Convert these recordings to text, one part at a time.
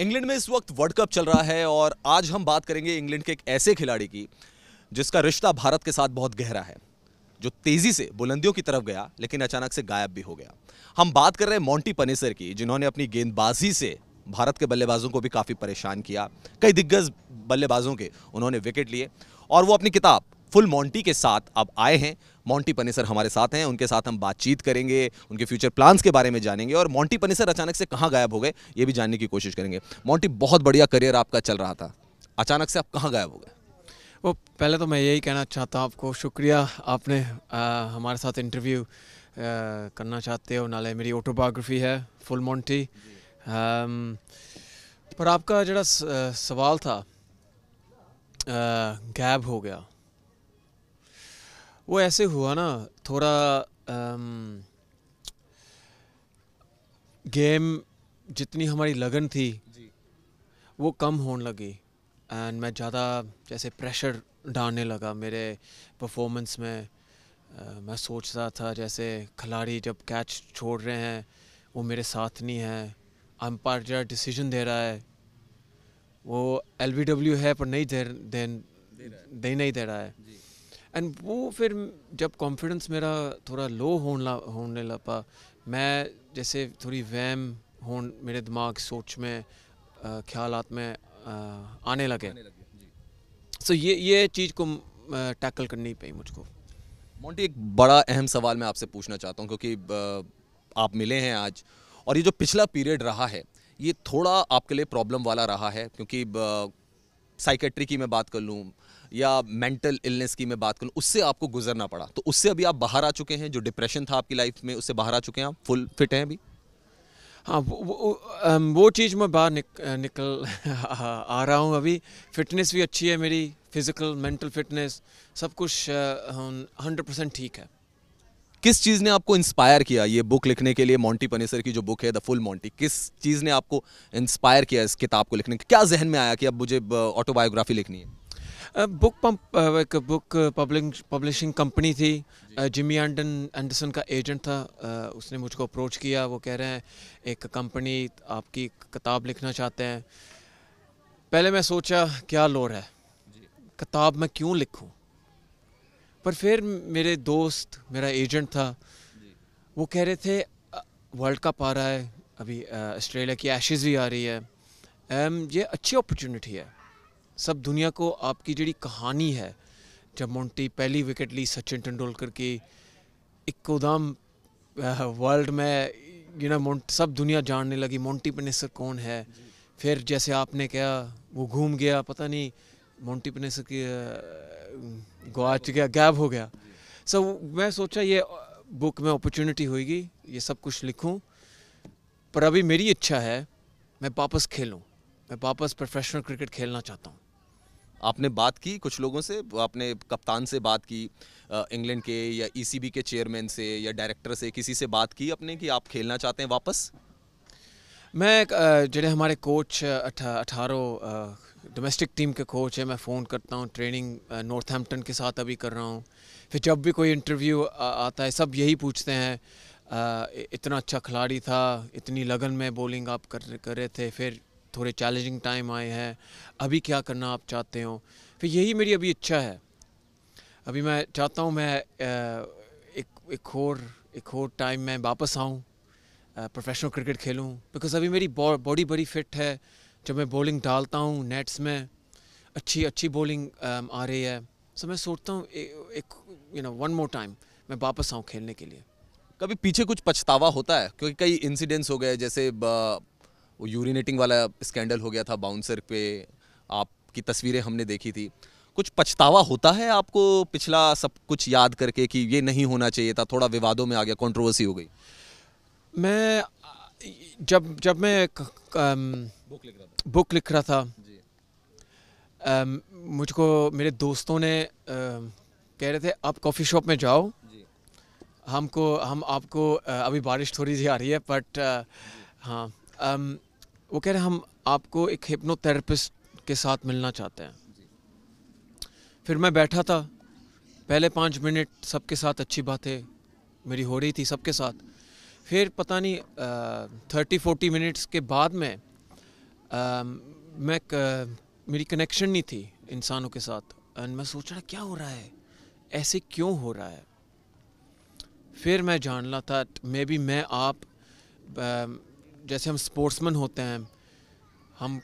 England में इस वक्त वर्ल्ड कप चल रहा है और आज हम बात करेंगे इंग्लैंड के एक ऐसे खिलाड़ी की जिसका रिश्ता भारत के साथ बहुत गहरा है जो तेजी से बुलंदियों की तरफ गया लेकिन अचानक से गायब भी हो गया हम बात कर रहे हैं मोंटी पनेसर की जिन्होंने अपनी गेंदबाजी से भारत के बल्लेबाजों को भी काफ़ी परेशान किया कई दिग्गज बल्लेबाजों के उन्होंने विकेट लिए और वो अपनी किताब फुल मॉन्टी के साथ अब आए हैं मॉन्टी पनेसर हमारे साथ हैं उनके साथ हम बातचीत करेंगे उनके फ्यूचर प्लान्स के बारे में जानेंगे और मॉन्टी पनेसर अचानक से कहाँ गायब हो गए ये भी जानने की कोशिश करेंगे मॉन्टी बहुत बढ़िया करियर आपका चल रहा था अचानक से आप कहाँ गायब हो गए वो पहले तो मैं यही कहना चाहता हूँ आपको शुक्रिया आपने आ, हमारे साथ इंटरव्यू करना चाहते हो नाले मेरी ऑटोबायोग्राफी है फुल मॉन्टी पर आपका जरा सवाल था गैब हो गया वो ऐसे हुआ ना थोड़ा आम, गेम जितनी हमारी लगन थी वो कम होने लगी एंड मैं ज़्यादा जैसे प्रेशर डालने लगा मेरे परफॉर्मेंस में आ, मैं सोच रहा था जैसे खिलाड़ी जब कैच छोड़ रहे हैं वो मेरे साथ नहीं है अंपायर जरा डिसीजन दे रहा है वो एल है पर नहीं दे, दे, दे, दे नहीं दे रहा है एंड वो फिर जब कॉन्फिडेंस मेरा थोड़ा लो होने होने लगा मैं जैसे थोड़ी वैम हो मेरे दिमाग सोच में ख्याल में आ, आने लगे सो so, ये ये चीज़ को टैकल करनी पड़ी मुझको मोंटी एक बड़ा अहम सवाल मैं आपसे पूछना चाहता हूँ क्योंकि आप मिले हैं आज और ये जो पिछला पीरियड रहा है ये थोड़ा आपके लिए प्रॉब्लम वाला रहा है क्योंकि साइकेट्री की मैं बात कर लूँ या मेंटल इलनेस की मैं बात करूँ उससे आपको गुजरना पड़ा तो उससे अभी आप बाहर आ चुके हैं जो डिप्रेशन था आपकी लाइफ में उससे बाहर आ चुके हैं आप फुल फिट हैं अभी हाँ वो वो, वो चीज़ मैं बाहर निक, निकल आ रहा हूँ अभी फिटनेस भी अच्छी है मेरी फिज़िकल मेंटल फिटनेस सब कुछ हंड्रेड परसेंट ठीक है किस चीज़ ने आपको इंस्पायर किया ये बुक लिखने के लिए मोंटी पनेसर की जो बुक है द फुल मोंटी किस चीज़ ने आपको इंस्पायर किया इस किताब को लिखने क्या जहन में आया कि अब मुझे ऑटोबायोग्राफी लिखनी है बुक पंप एक बुक पब्लिशिंग कंपनी थी जिमी एंडन एंडरसन का एजेंट था उसने मुझको अप्रोच किया वो कह रहे हैं एक कंपनी आपकी किताब लिखना चाहते हैं पहले मैं सोचा क्या लोर है किताब मैं क्यों लिखूं पर फिर मेरे दोस्त मेरा एजेंट था वो कह रहे थे वर्ल्ड कप आ रहा है अभी ऑस्ट्रेलिया की एशेज़ भी आ रही है ये अच्छी अपॉर्चुनिटी है सब दुनिया को आपकी जी कहानी है जब मोंटी पहली विकेट ली सचिन तेंदुलकर की एकदम वर्ल्ड में यू नो मोन् सब दुनिया जानने लगी मोंटी पनेसर कौन है फिर जैसे आपने कहा वो घूम गया पता नहीं मोंटी पनेसर की गुआच गया गैब हो गया सो so, मैं सोचा ये बुक में अपॉर्चुनिटी होगी ये सब कुछ लिखूं पर अभी मेरी इच्छा है मैं वापस खेलूं मैं वापस प्रोफेशनल क्रिकेट खेलना चाहता हूं आपने बात की कुछ लोगों से आपने कप्तान से बात की इंग्लैंड के या ईसीबी e के चेयरमैन से या डायरेक्टर से किसी से बात की अपने कि आप खेलना चाहते हैं वापस मैं जो हमारे कोच अठारह डोमेस्टिक टीम के कोच है मैं फ़ोन करता हूँ ट्रेनिंग नॉर्थहैम्पटन के साथ अभी कर रहा हूँ फिर जब भी कोई इंटरव्यू आता है सब यही पूछते हैं इतना अच्छा खिलाड़ी था इतनी लगन में बॉलिंग आप कर कर रहे थे फिर थोड़े चैलेंजिंग टाइम आए हैं अभी क्या करना आप चाहते हो फिर यही मेरी अभी इच्छा है अभी मैं चाहता हूँ मैं एक एक और एक और टाइम मैं वापस आऊँ प्रोफेशनल क्रिकेट खेलूँ बिकॉज अभी मेरी बॉडी बड़ी फिट है जब मैं बॉलिंग डालता हूँ नेट्स में अच्छी अच्छी बॉलिंग आ रही है सो मैं सोचता हूँ एक you know one more time मैं वापस आऊँ खेलने के लिए कभी पीछे कुछ पछतावा होता है क्योंकि कई इंसिडेंट्स हो गए जैसे वो यूरिनेटिंग वाला स्कैंडल हो गया था बाउंसर पे आपकी तस्वीरें हमने देखी थी कुछ पछतावा होता है आपको पिछला सब कुछ याद करके कि ये नहीं होना चाहिए था थोड़ा विवादों में आ गया कंट्रोवर्सी हो गई मैं जब जब मैं क, क, आम, बुक लिख रहा था, था मुझको मेरे दोस्तों ने आ, कह रहे थे आप कॉफ़ी शॉप में जाओ हमको हम आपको अभी बारिश थोड़ी सी आ रही है बट हाँ वो कह रहे हम आपको एक हिप्नोथेरेपिस्ट के साथ मिलना चाहते हैं फिर मैं बैठा था पहले पाँच मिनट सबके साथ अच्छी बातें मेरी हो रही थी सबके साथ फिर पता नहीं थर्टी फोर्टी मिनट्स के बाद में आ, मैं क, मेरी कनेक्शन नहीं थी इंसानों के साथ एंड मैं सोच रहा क्या हो रहा है ऐसे क्यों हो रहा है फिर मैं जान रहा था मे बी मैं आप जैसे हम स्पोर्ट्समैन होते हैं हम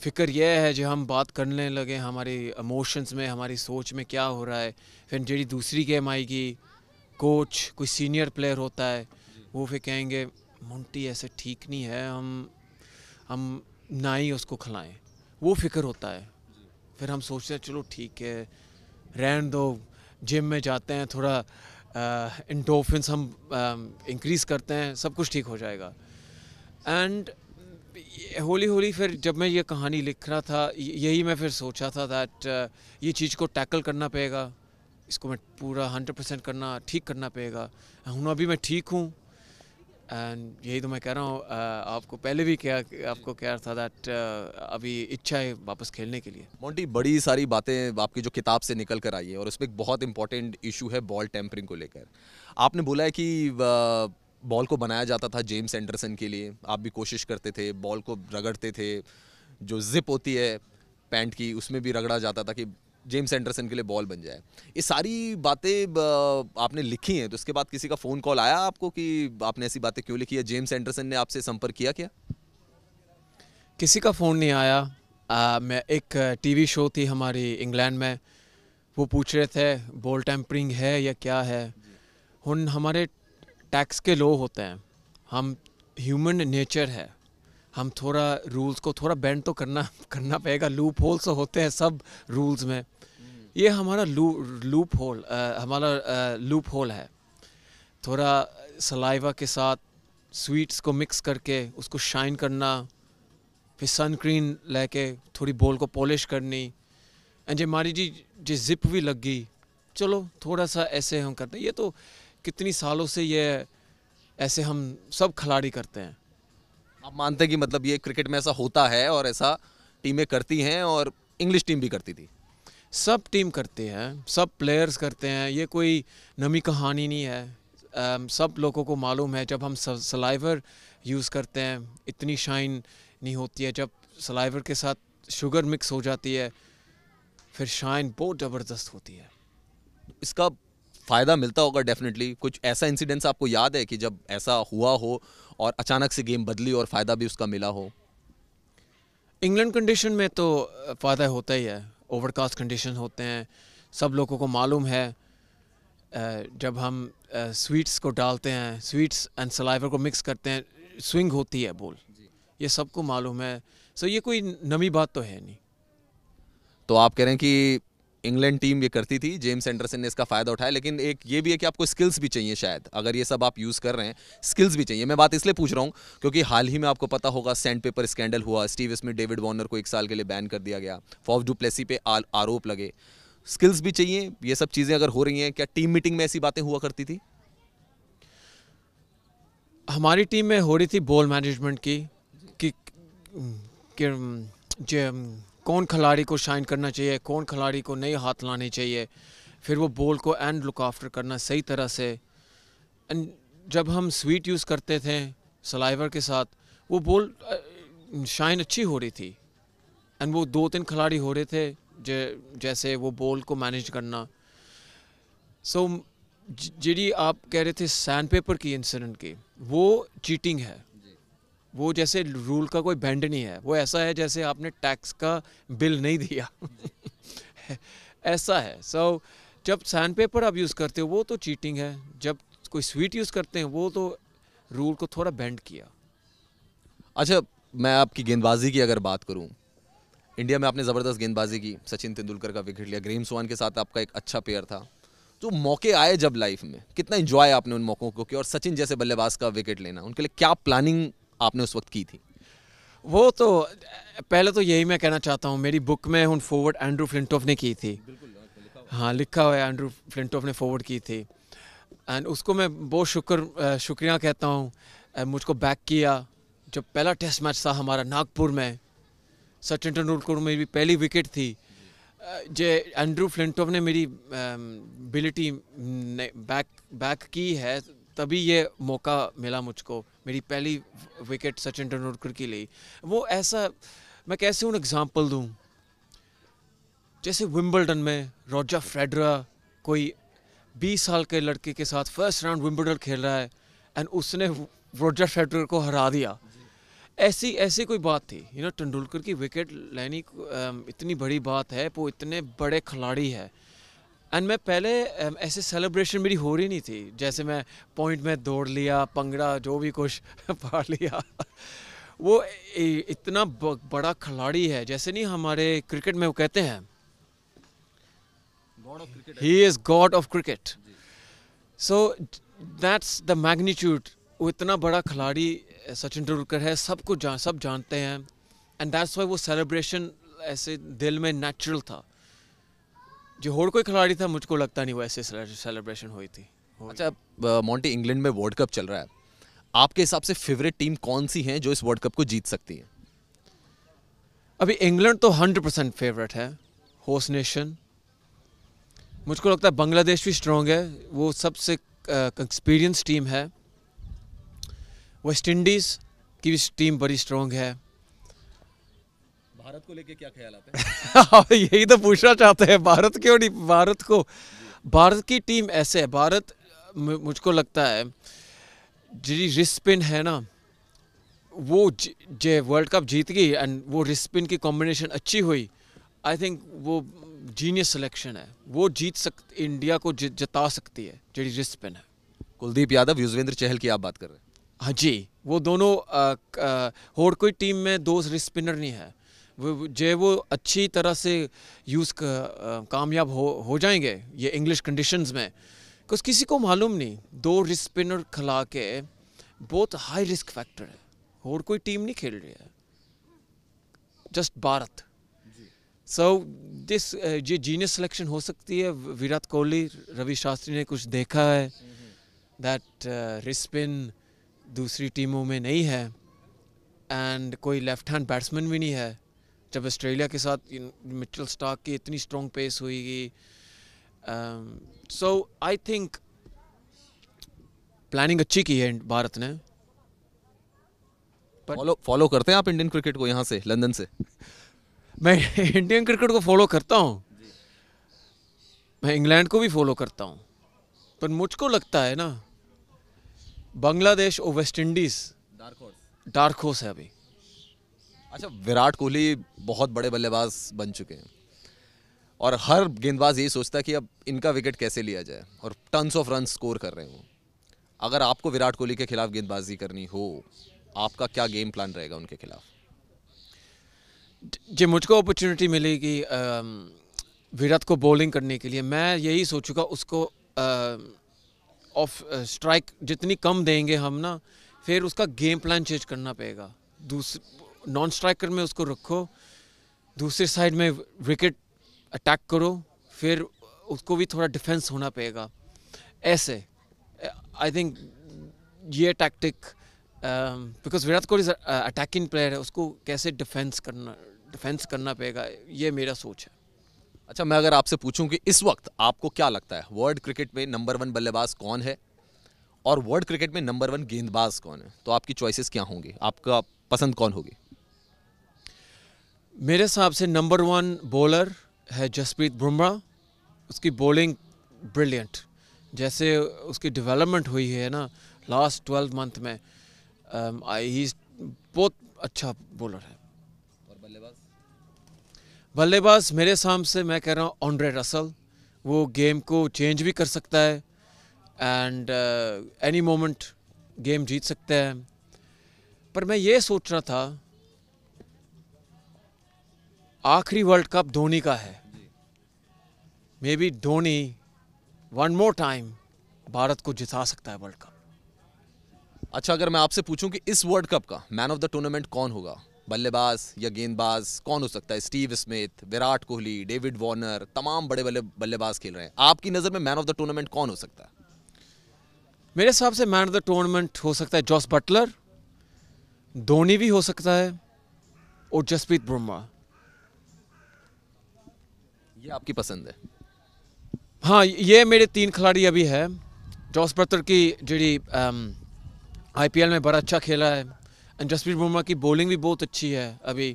फ़िक्र यह है जो हम बात करने लगे हमारे इमोशंस में हमारी सोच में क्या हो रहा है फिर जेडी दूसरी गेम आएगी कोच कोई सीनियर प्लेयर होता है वो फिर कहेंगे मुंटी ऐसे ठीक नहीं है हम हम ना ही उसको खिलाएं वो फिक्र होता है फिर हम सोचते हैं चलो ठीक है रहन दो जिम में जाते हैं थोड़ा इंडोफिन uh, हम इंक्रीज़ um, करते हैं सब कुछ ठीक हो जाएगा एंड होली होली फिर जब मैं ये कहानी लिख रहा था यही मैं फिर सोचा था दैट uh, ये चीज़ को टैकल करना पड़ेगा इसको मैं पूरा हंड्रेड परसेंट करना ठीक करना पड़ेगा हूँ अभी मैं ठीक हूँ एंड यही तो मैं कह रहा हूँ आपको पहले भी क्या आपको कह रहा था दैट अभी इच्छा है वापस खेलने के लिए मोंटी बड़ी सारी बातें आपकी जो किताब से निकल कर आई है और उसमें एक बहुत इंपॉर्टेंट इशू है बॉल टेम्परिंग को लेकर आपने बोला है कि बॉल को बनाया जाता था जेम्स एंडरसन के लिए आप भी कोशिश करते थे बॉल को रगड़ते थे जो जिप होती है पैंट की उसमें भी रगड़ा जाता था कि जेम्स एंडरसन के लिए बॉल बन जाए ये सारी बातें आपने लिखी हैं तो उसके बाद किसी का फ़ोन कॉल आया आपको कि आपने ऐसी बातें क्यों लिखी है जेम्स एंडरसन ने आपसे संपर्क किया क्या किसी का फ़ोन नहीं आया आ, मैं एक टीवी शो थी हमारी इंग्लैंड में वो पूछ रहे थे बॉल टेम्परिंग है या क्या है उन हमारे टैक्स के लो होते हैं हम ह्यूमन नेचर है हम थोड़ा रूल्स को थोड़ा बैंड तो करना करना पड़ेगा लूप होल से होते हैं सब रूल्स में ये हमारा लू लूप होल आ, हमारा आ, लूप होल है थोड़ा सलाइवा के साथ स्वीट्स को मिक्स करके उसको शाइन करना फिर सनक्रीन लेके थोड़ी बॉल को पॉलिश करनी एंड जे मारी जी जे जिप भी लग गई चलो थोड़ा सा ऐसे हम करते हैं ये तो कितनी सालों से ये ऐसे हम सब खिलाड़ी करते हैं आप मानते हैं कि मतलब ये क्रिकेट में ऐसा होता है और ऐसा टीमें करती हैं और इंग्लिश टीम भी करती थी सब टीम करते हैं सब प्लेयर्स करते हैं ये कोई नमी कहानी नहीं है um, सब लोगों को मालूम है जब हम सलाइवर यूज़ करते हैं इतनी शाइन नहीं होती है जब सलाइवर के साथ शुगर मिक्स हो जाती है फिर शाइन बहुत ज़बरदस्त होती है इसका फ़ायदा मिलता होगा डेफिनेटली कुछ ऐसा इंसिडेंट्स आपको याद है कि जब ऐसा हुआ हो और अचानक से गेम बदली और फ़ायदा भी उसका मिला हो इंग्लैंड कंडीशन में तो फ़ायदा होता ही है ओवरकास्ट कंडीशन होते हैं सब लोगों को मालूम है जब हम स्वीट्स को डालते हैं स्वीट्स एंड सलाइवर को मिक्स करते हैं स्विंग होती है बॉल ये सबको मालूम है सो ये कोई नमी बात तो है नहीं तो आप कह रहे हैं कि इंग्लैंड टीम ये करती थी जेम्स एंडरसन ने इसका फ़ायदा उठाया लेकिन एक ये भी है कि आपको स्किल्स भी चाहिए शायद अगर ये सब आप यूज़ कर रहे हैं स्किल्स भी चाहिए मैं बात इसलिए पूछ रहा हूँ क्योंकि हाल ही में आपको पता होगा सैंड पेपर स्कैंडल हुआ स्टीव इसमें डेविड वॉर्नर को एक साल के लिए बैन कर दिया गया फॉफ डुप्लेसी पे आरोप लगे स्किल्स भी चाहिए ये सब चीज़ें अगर हो रही हैं क्या टीम मीटिंग में ऐसी बातें हुआ करती थी हमारी टीम में हो रही थी बॉल मैनेजमेंट की कि, कौन खिलाड़ी को शाइन करना चाहिए कौन खिलाड़ी को नए हाथ लाने चाहिए फिर वो बॉल को एंड लुक आफ्टर करना सही तरह से एंड जब हम स्वीट यूज़ करते थे सलाइवर के साथ वो बॉल शाइन अच्छी हो रही थी एंड वो दो तीन खिलाड़ी हो रहे थे जैसे वो बॉल को मैनेज करना सो so, जी आप कह रहे थे सैंड पेपर की इंसिडेंट की वो चीटिंग है वो जैसे रूल का कोई बैंड नहीं है वो ऐसा है जैसे आपने टैक्स का बिल नहीं दिया ऐसा है सो so, जब सैंड पेपर आप यूज़ करते हो वो तो चीटिंग है जब कोई स्वीट यूज़ करते हैं वो तो रूल को थोड़ा बैंड किया अच्छा मैं आपकी गेंदबाजी की अगर बात करूं इंडिया में आपने ज़बरदस्त गेंदबाजी की सचिन तेंदुलकर का विकेट लिया ग्रीम सोवान के साथ आपका एक अच्छा पेयर था जो तो मौके आए जब लाइफ में कितना इन्जॉय आपने उन मौक़ों को किया और सचिन जैसे बल्लेबाज का विकेट लेना उनके लिए क्या प्लानिंग आपने उस वक्त की थी वो तो पहले तो यही मैं कहना चाहता हूँ मेरी बुक में हूँ फॉरवर्ड एंड्रू फ्लिंटोफ ने की थी हाँ लिखा हुआ है एंड्रू फ्लिंटोफ ने फॉरवर्ड की थी एंड उसको मैं बहुत शुक्र शुक्रिया कहता हूँ मुझको बैक किया जब पहला टेस्ट मैच था हमारा नागपुर में सचिन तेंदुलकर मेरी पहली विकेट थी जे एंड्रू फ्लिंटोफ ने मेरी बिलिटी बैक बैक की है तभी ये मौका मिला मुझको मेरी पहली विकेट सचिन तेंदुलकर की ली वो ऐसा मैं कैसे उन एग्जांपल दूं जैसे विम्बलडन में रोजा फ्रेडरा कोई 20 साल के लड़के के साथ फर्स्ट राउंड विम्बलडन खेल रहा है एंड उसने रोजर फेडरर को हरा दिया ऐसी ऐसी कोई बात थी यू नो तेंदुलकर की विकेट लेनी इतनी बड़ी बात है वो इतने बड़े खिलाड़ी है एंड मैं पहले ऐसे सेलिब्रेशन मेरी हो रही नहीं थी जैसे मैं पॉइंट में दौड़ लिया पंगड़ा जो भी कुछ पा लिया वो इतना बड़ा खिलाड़ी है जैसे नहीं हमारे क्रिकेट में वो कहते हैं he is god of cricket so that's the magnitude वो इतना बड़ा खिलाड़ी सचिन तेंदुलकर है सब कुछ जान सब जानते हैं एंड दैट्स वाई वो सेलिब्रेशन ऐसे दिल में नेचुरल था जोहोड़ कोई खिलाड़ी था मुझको लगता नहीं वो ऐसे सेलिब्रेशन हुई थी अच्छा मॉन्टी इंग्लैंड में वर्ल्ड कप चल रहा है आपके हिसाब से फेवरेट टीम कौन सी है जो इस वर्ल्ड कप को जीत सकती तो है अभी इंग्लैंड तो हंड्रेड परसेंट फेवरेट है होस्ट नेशन मुझको लगता है बांग्लादेश भी स्ट्रॉन्ग है वो सबसे एक्सपीरियंस टीम है वेस्ट इंडीज़ की भी टीम बड़ी स्ट्रॉन्ग है भारत को लेके क्या ख्याल आते हैं हाँ, यही तो पूछना चाहते हैं भारत क्यों नहीं भारत को भारत की टीम ऐसे है भारत मुझको लगता है जी रिस्पिन है ना वो जे वर्ल्ड कप जीत गई एंड वो रिस्पिन की कॉम्बिनेशन अच्छी हुई आई थिंक वो जीनियस सिलेक्शन है वो जीत सक इंडिया को ज, जता सकती है जी रिस्पिन है कुलदीप यादव युजवेंद्र चहल की आप बात कर रहे हैं हाँ जी वो दोनों और कोई टीम में दो रिस्पिनर नहीं है जो वो अच्छी तरह से यूज़ कामयाब हो हो जाएंगे ये इंग्लिश कंडीशंस में कुछ किसी को मालूम नहीं दो रिस्क स्पिनर खिला के बहुत हाई रिस्क फैक्टर है और कोई टीम नहीं खेल रही है जस्ट भारत सो दिस ये जीनियस सिलेक्शन हो सकती है विराट कोहली रवि शास्त्री ने कुछ देखा है दैट रिस्पिन दूसरी टीमों में नहीं है एंड कोई लेफ्ट हैंड बैट्समैन भी नहीं है जब ऑस्ट्रेलिया के साथ मिचल स्टॉक की इतनी स्ट्रॉन्ग पेस हुई सो आई थिंक प्लानिंग अच्छी की है भारत ने फॉलो फॉलो करते हैं आप इंडियन क्रिकेट को यहाँ से लंदन से मैं इंडियन क्रिकेट को फॉलो करता हूँ मैं इंग्लैंड को भी फॉलो करता हूँ पर मुझको लगता है ना बांग्लादेश और वेस्ट इंडीज़ डार्क हॉर्स है अभी अच्छा विराट कोहली बहुत बड़े बल्लेबाज बन चुके हैं और हर गेंदबाज यही सोचता है कि अब इनका विकेट कैसे लिया जाए और टन्स ऑफ रन स्कोर कर रहे हो अगर आपको विराट कोहली के खिलाफ गेंदबाजी करनी हो आपका क्या गेम प्लान रहेगा उनके खिलाफ जी मुझको अपॉर्चुनिटी मिलेगी विराट को बॉलिंग करने के लिए मैं यही सोचूंगा उसको ऑफ स्ट्राइक जितनी कम देंगे हम ना फिर उसका गेम प्लान चेंज करना पड़ेगा दूसरे नॉन स्ट्राइकर में उसको रखो दूसरी साइड में विकेट अटैक करो फिर उसको भी थोड़ा डिफेंस होना पड़ेगा ऐसे आई थिंक ये tactic because um, Virat Kohli attacking player uh, है उसको कैसे डिफेंस करना डिफेंस करना पड़ेगा ये मेरा सोच है अच्छा मैं अगर आपसे पूछूं कि इस वक्त आपको क्या लगता है वर्ल्ड क्रिकेट में नंबर वन बल्लेबाज कौन है और वर्ल्ड क्रिकेट में नंबर वन गेंदबाज कौन है तो आपकी चॉइसेस क्या होंगी आपका पसंद कौन होगी मेरे हिसाब से नंबर वन बॉलर है जसप्रीत बुमरा उसकी बॉलिंग ब्रिलियंट जैसे उसकी डेवलपमेंट हुई है ना लास्ट ट्वेल्व मंथ में ही um, बहुत अच्छा बॉलर है और बल्लेबाज बल्लेबाज मेरे हिसाब से मैं कह रहा हूँ ऑन्ड्रे रसल वो गेम को चेंज भी कर सकता है एंड एनी मोमेंट गेम जीत सकते हैं पर मैं ये सोच रहा था आखिरी वर्ल्ड कप धोनी का है maybe Dhoni one more time Bharat को जिता सकता है वर्ल्ड कप अच्छा अगर मैं आपसे पूछूं कि इस वर्ल्ड कप का मैन ऑफ द टूर्नामेंट कौन होगा बल्लेबाज या गेंदबाज कौन हो सकता है Steve Smith Virat Kohli David Warner तमाम बड़े बड़े बल्लेबाज खेल रहे हैं आपकी नज़र में मैन ऑफ द टूर्नामेंट कौन हो सकता है मेरे हिसाब से मैन ऑफ द टूर्नामेंट हो सकता है जॉस बटलर धोनी भी हो सकता है और जसप्रीत बुमराह ये आपकी पसंद है हाँ ये मेरे तीन खिलाड़ी अभी है जॉस ब्रतर की जी आईपीएल में बड़ा अच्छा खेला है एंड जसप्रीत बुमराह की बॉलिंग भी बहुत अच्छी है अभी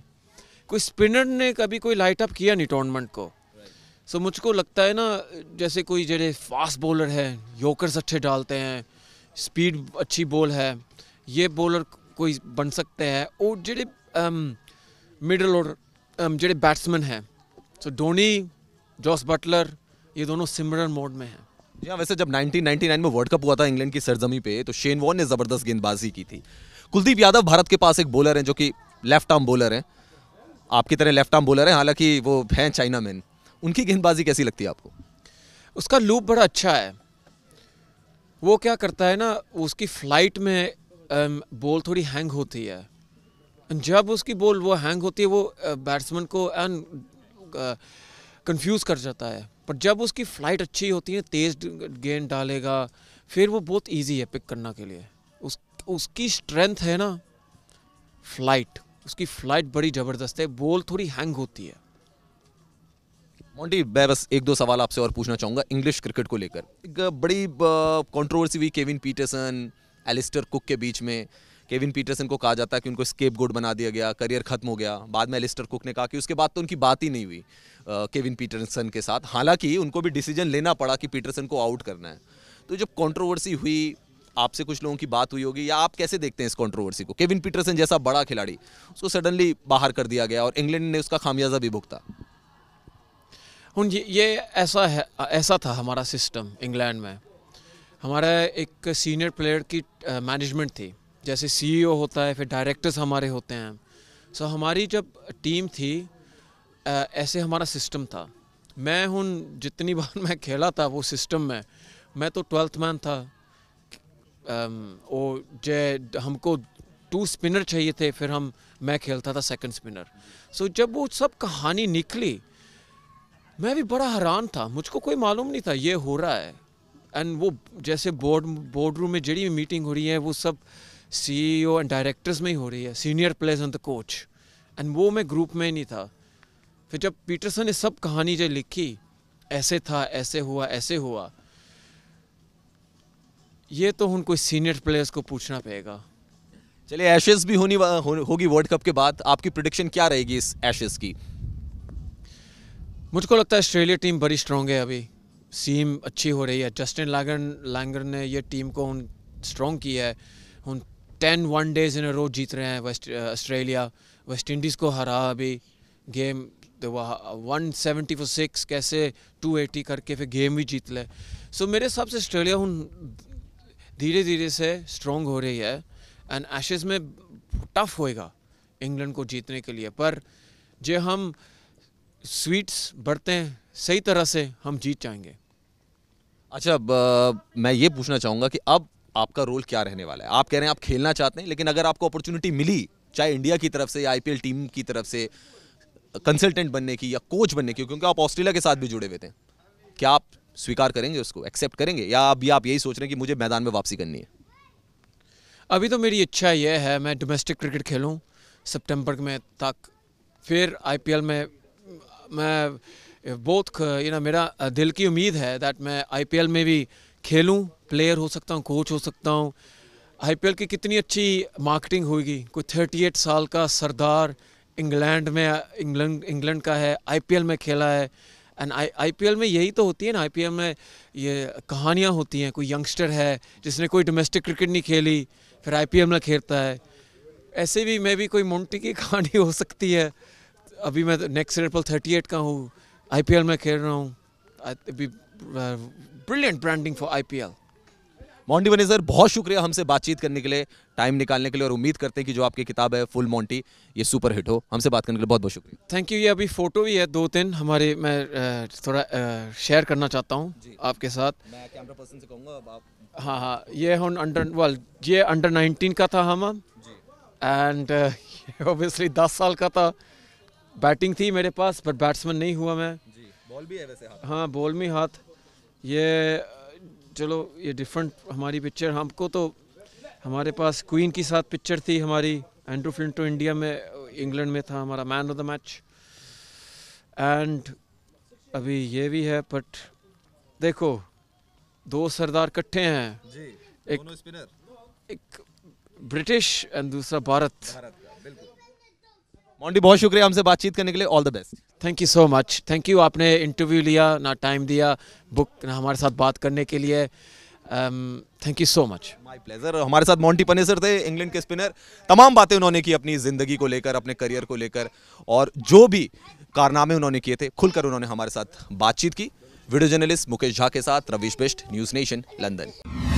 कोई स्पिनर ने कभी कोई लाइट अप किया नहीं टूर्नामेंट को सो right. so, मुझको लगता है ना जैसे कोई जड़े फास्ट बॉलर है योकर्स अच्छे डालते हैं स्पीड अच्छी बॉल है ये बॉलर कोई बन सकते हैं और जड़े मिडल और जड़े बैट्समैन हैं so so, Dhoni Jos Buttler ये दोनों सिमिलर मोड में हैं जी हाँ वैसे जब 1999 में वर्ल्ड कप हुआ था इंग्लैंड की सरजमी पे तो शेन वॉन ने ज़बरदस्त गेंदबाजी की थी कुलदीप यादव भारत के पास एक बॉलर हैं जो कि लेफ्ट आर्म बॉलर हैं आपकी तरह लेफ्ट आर्म बॉलर हैं हालांकि वो हैं चाइना मैन उनकी गेंदबाजी कैसी लगती है आपको उसका लूप बड़ा अच्छा है वो क्या करता है ना उसकी फ्लाइट में बॉल um, थोड़ी हैंग होती है जब उसकी बॉल वो हैंग होती है वो बैट्समैन uh, को एंड कंफ्यूज कर जाता है पर जब उसकी फ़्लाइट अच्छी होती है तेज़ गेंद डालेगा फिर वो बहुत इजी है पिक करना के लिए उस उसकी स्ट्रेंथ है ना फ्लाइट उसकी फ्लाइट बड़ी ज़बरदस्त है बॉल थोड़ी हैंग होती है मोंटी मैं बस एक दो सवाल आपसे और पूछना चाहूंगा इंग्लिश क्रिकेट को लेकर एक बड़ी कंट्रोवर्सी हुई केविन पीटरसन एलिस्टर कुक के बीच में केविन पीटरसन को कहा जाता है कि उनको स्केप गोड बना दिया गया करियर खत्म हो गया बाद में एलिस्टर कुक ने कहा कि उसके बाद तो उनकी बात ही नहीं हुई केविन पीटरसन के साथ हालांकि उनको भी डिसीजन लेना पड़ा कि पीटरसन को आउट करना है तो जब कॉन्ट्रोवर्सी हुई आपसे कुछ लोगों की बात हुई होगी या आप कैसे देखते हैं इस कॉन्ट्रोवर्सी को केविन पीटरसन जैसा बड़ा खिलाड़ी उसको सडनली बाहर कर दिया गया और इंग्लैंड ने उसका खामियाजा भी भुगता हूँ ये ये ऐसा है ऐसा था हमारा सिस्टम इंग्लैंड में हमारा एक सीनियर प्लेयर की मैनेजमेंट थी जैसे सीईओ e होता है फिर डायरेक्टर्स हमारे होते हैं सो हमारी जब टीम थी ऐसे हमारा सिस्टम था मैं हूँ जितनी बार मैं खेला था वो सिस्टम में मैं तो ट्वेल्थ मैन था वो जे हमको टू स्पिनर चाहिए थे फिर हम मैं खेलता था सेकंड स्पिनर सो जब वो सब कहानी निकली मैं भी बड़ा हैरान था मुझको कोई मालूम नहीं था ये हो रहा है एंड वो जैसे बोर्ड बोर्ड रूम में जड़ी मीटिंग हो रही है वो सब सीईओ एंड डायरेक्टर्स में ही हो रही है senior players and the coach and वो मैं ग्रुप में ही नहीं था फिर जब पीटरसन ने सब कहानी जो लिखी ऐसे था ऐसे हुआ ऐसे हुआ ये तो उनको सीनियर प्लेयर्स को पूछना पड़ेगा चलिए एशेज भी होनी हो, होगी वर्ल्ड कप के बाद आपकी प्रिडिक्शन क्या रहेगी इस एशेज की मुझको लगता है ऑस्ट्रेलिया टीम बड़ी स्ट्रॉन्ग है अभी सीम अच्छी हो रही है जस्टिन लागन लैंगर ने ये टीम को स्ट्रॉन्ग किया है ten one days in rows जीत रहे हैं वेस्ट ऑस्ट्रेलिया वेस्ट इंडीज़ को हरा अभी game one seventy four six कैसे टू एटी करके फिर गेम भी जीत ले सो so, मेरे हिसाब से ऑस्ट्रेलिया हूँ धीरे धीरे से स्ट्रॉन्ग हो रही है एंड एशेज़ में टफ होएगा इंग्लैंड को जीतने के लिए पर जो हम स्वीट्स बढ़ते हैं सही तरह से हम जीत जाएंगे अच्छा ब, मैं ये पूछना चाहूँगा कि अब आपका रोल क्या रहने वाला है आप कह रहे हैं आप खेलना चाहते हैं लेकिन अगर आपको अपॉर्चुनिटी मिली चाहे इंडिया की तरफ से या आईपीएल टीम की तरफ से कंसल्टेंट बनने की या कोच बनने की क्योंकि आप ऑस्ट्रेलिया के साथ भी जुड़े हुए थे क्या आप स्वीकार करेंगे उसको एक्सेप्ट करेंगे या अभी आप यही सोच रहे हैं कि मुझे मैदान में वापसी करनी है अभी तो मेरी इच्छा यह है मैं डोमेस्टिक क्रिकेट खेलूँ सितंबर में तक फिर आईपीएल में मैं बहुत यू नो मेरा दिल की उम्मीद है दैट मैं आईपीएल में भी खेलूँ प्लेयर हो सकता हूँ कोच हो सकता हूँ आईपीएल की कितनी अच्छी मार्केटिंग होगी कोई 38 साल का सरदार इंग्लैंड में इंग्लैंड इंग्लैंड का है आईपीएल में खेला है एंड आई आईपीएल में यही तो होती है ना आईपीएल में ये कहानियाँ होती हैं कोई यंगस्टर है जिसने कोई डोमेस्टिक क्रिकेट नहीं खेली फिर आई में खेलता है ऐसे भी मैं भी कोई मोन्टी की कहानी हो सकती है अभी मैं नेक्स्ट ईयर थर्टी एट का हूँ आई में खेल रहा हूँ brilliant branding for IPL Monty वने सर बहुत शुक्रिया हमसे बातचीत करने के लिए टाइम निकालने के लिए और उम्मीद करते हैं कि जो आपकी किताब है फुल मोंटी ये सुपर हिट हो हमसे बात करने के लिए बहुत बहुत शुक्रिया थैंक यू ये अभी फोटो भी है दो तीन हमारे मैं थोड़ा शेयर करना चाहता हूँ आपके साथ मैं कैमरा पर्सन से कहूँगा आप हाँ हाँ ये हम अंडर वेल ये अंडर नाइनटीन का था हम एंड ओबियसली दस साल का था बैटिंग थी मेरे पास पर बैट्समैन नहीं हुआ मैं बॉल भी है वैसे हाँ बॉल में हाथ ये चलो ये डिफरेंट हमारी पिक्चर हमको तो हमारे पास क्वीन की साथ पिक्चर थी हमारी एंड्रू फ्लिंटो इंडिया में इंग्लैंड में था हमारा man of the match and अभी ये भी है बट देखो दो सरदार कट्ठे हैं जी, एक, एक ब्रिटिश एंड दूसरा भारत, भारत मोंडी बहुत शुक्रिया हमसे बातचीत करने के लिए all the best thank you so much thank you आपने इंटरव्यू लिया ना टाइम दिया बुक ना हमारे साथ बात करने के लिए thank you so much my pleasure हमारे साथ मॉन्टी पने सर थे इंग्लैंड के स्पिनर तमाम बातें उन्होंने की अपनी ज़िंदगी को लेकर अपने करियर को लेकर और जो भी कारनामे उन्होंने किए थे खुलकर उन्होंने हमारे साथ बातचीत की वीडियो जर्नलिस्ट मुकेश झा के साथ Ravish best news nation London